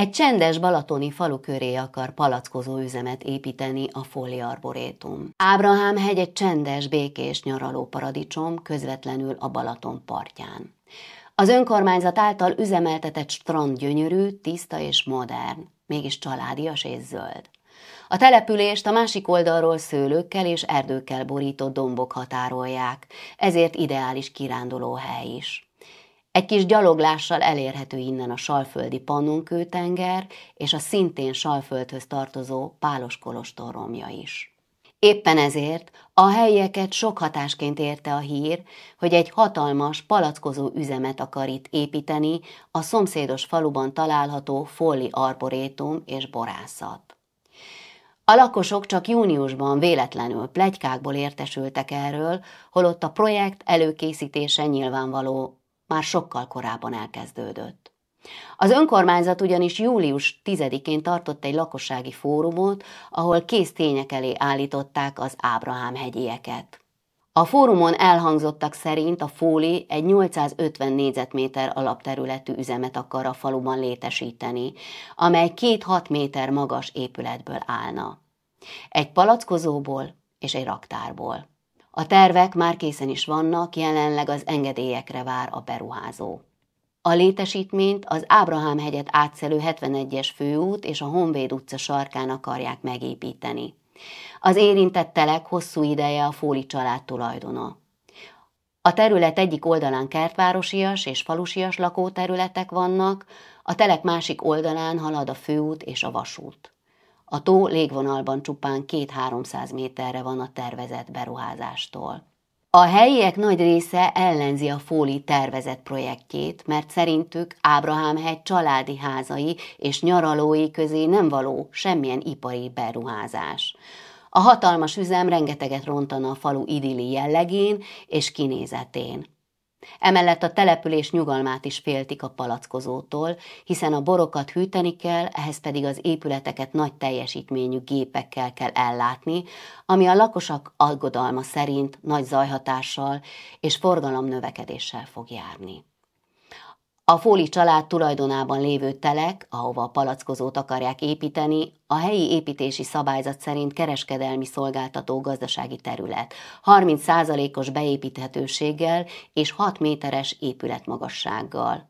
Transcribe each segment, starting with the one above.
Egy csendes balatoni falu köré akar palackozó üzemet építeni a Folli Arborétum. Ábrahám hegy egy csendes, békés nyaraló paradicsom közvetlenül a Balaton partján. Az önkormányzat által üzemeltetett strand gyönyörű, tiszta és modern, mégis családias és zöld. A települést a másik oldalról szőlőkkel és erdőkkel borított dombok határolják, ezért ideális kirándulóhely is. Egy kis gyaloglással elérhető innen a salföldi Pannonkő-tenger és a szintén salföldhöz tartozó Pálos Kolostor romja is. Éppen ezért a helyeket sok hatásként érte a hír, hogy egy hatalmas, palackozó üzemet akar itt építeni a szomszédos faluban található Folli Arborétum és Borászat. A lakosok csak júniusban véletlenül plegykákból értesültek erről, holott a projekt előkészítése nyilvánvaló már sokkal korábban elkezdődött. Az önkormányzat ugyanis július 10-én tartott egy lakossági fórumot, ahol kész tények elé állították az Ábrahám hegyieket. A fórumon elhangzottak szerint a Fóli egy 850 négyzetméter alapterületű üzemet akar a faluban létesíteni, amely két-hat méter magas épületből állna. Egy palackozóból és egy raktárból. A tervek már készen is vannak, jelenleg az engedélyekre vár a beruházó. A létesítményt az Ábrahám-hegyet átszelő 71-es főút és a Honvéd utca sarkán akarják megépíteni. Az érintett telek hosszú ideje a Fóli család tulajdona. A terület egyik oldalán kertvárosias és falusias lakóterületek vannak, a telek másik oldalán halad a főút és a vasút. A tó légvonalban csupán 2-300 méterre van a tervezett beruházástól. A helyiek nagy része ellenzi a Fóli tervezett projektjét, mert szerintük hegy családi házai és nyaralói közé nem való semmilyen ipari beruházás. A hatalmas üzem rengeteget rontana a falu idilli jellegén és kinézetén. Emellett a település nyugalmát is féltik a palackozótól, hiszen a borokat hűteni kell, ehhez pedig az épületeket nagy teljesítményű gépekkel kell ellátni, ami a lakosak aggodalma szerint nagy zajhatással és forgalom növekedéssel fog járni. A Fóli család tulajdonában lévő telek, ahova a palackozót akarják építeni, a helyi építési szabályzat szerint kereskedelmi szolgáltató gazdasági terület, 30%-os beépíthetőséggel és 6 méteres épületmagassággal.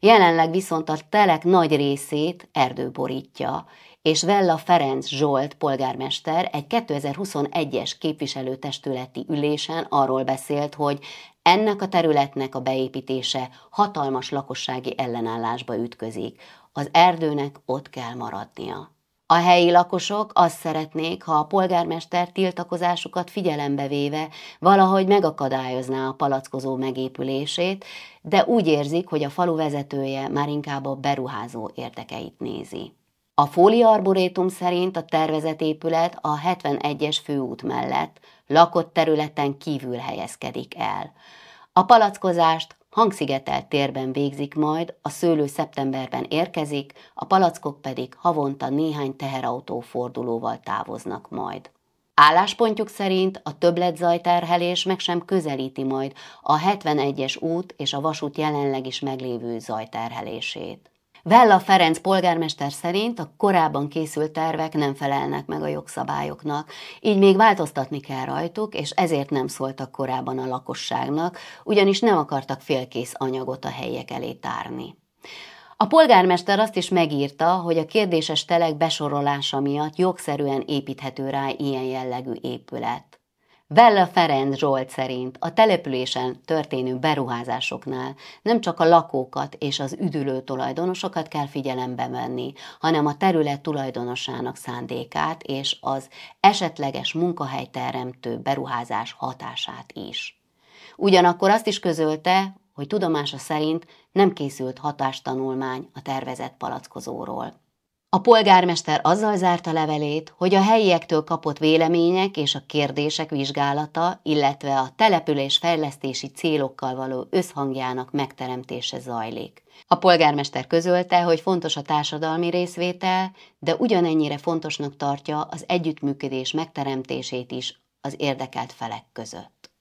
Jelenleg viszont a telek nagy részét erdő borítja, és Vella Ferenc Zsolt polgármester egy 2021-es képviselőtestületi ülésen arról beszélt, hogy ennek a területnek a beépítése hatalmas lakossági ellenállásba ütközik. Az erdőnek ott kell maradnia. A helyi lakosok azt szeretnék, ha a polgármester tiltakozásukat figyelembe véve valahogy megakadályozná a palackozó megépülését, de úgy érzik, hogy a falu vezetője már inkább a beruházó érdekeit nézi. A Fólia Arborétum szerint a tervezett épület a 71-es főút mellett, lakott területen kívül helyezkedik el. A palackozást hangszigetelt térben végzik majd, a szőlő szeptemberben érkezik, a palackok pedig havonta néhány teherautó fordulóval távoznak majd. Álláspontjuk szerint a többletzajterhelés meg sem közelíti majd a 71-es út és a vasút jelenleg is meglévő zajterhelését. Vella Ferenc polgármester szerint a korábban készült tervek nem felelnek meg a jogszabályoknak, így még változtatni kell rajtuk, és ezért nem szóltak korábban a lakosságnak, ugyanis nem akartak félkész anyagot a helyek elé tárni. A polgármester azt is megírta, hogy a kérdéses telek besorolása miatt jogszerűen építhető rá ilyen jellegű épület. Vella Ferenc Zsolt szerint a településen történő beruházásoknál nem csak a lakókat és az üdülő tulajdonosokat kell figyelembe venni, hanem a terület tulajdonosának szándékát és az esetleges munkahelyteremtő beruházás hatását is. Ugyanakkor azt is közölte, hogy tudomása szerint nem készült hatástanulmány a tervezett palackozóról. A polgármester azzal zárta levelét, hogy a helyiektől kapott vélemények és a kérdések vizsgálata, illetve a település fejlesztési célokkal való összhangjának megteremtése zajlik. A polgármester közölte, hogy fontos a társadalmi részvétel, de ugyanennyire fontosnak tartja az együttműködés megteremtését is az érdekelt felek között.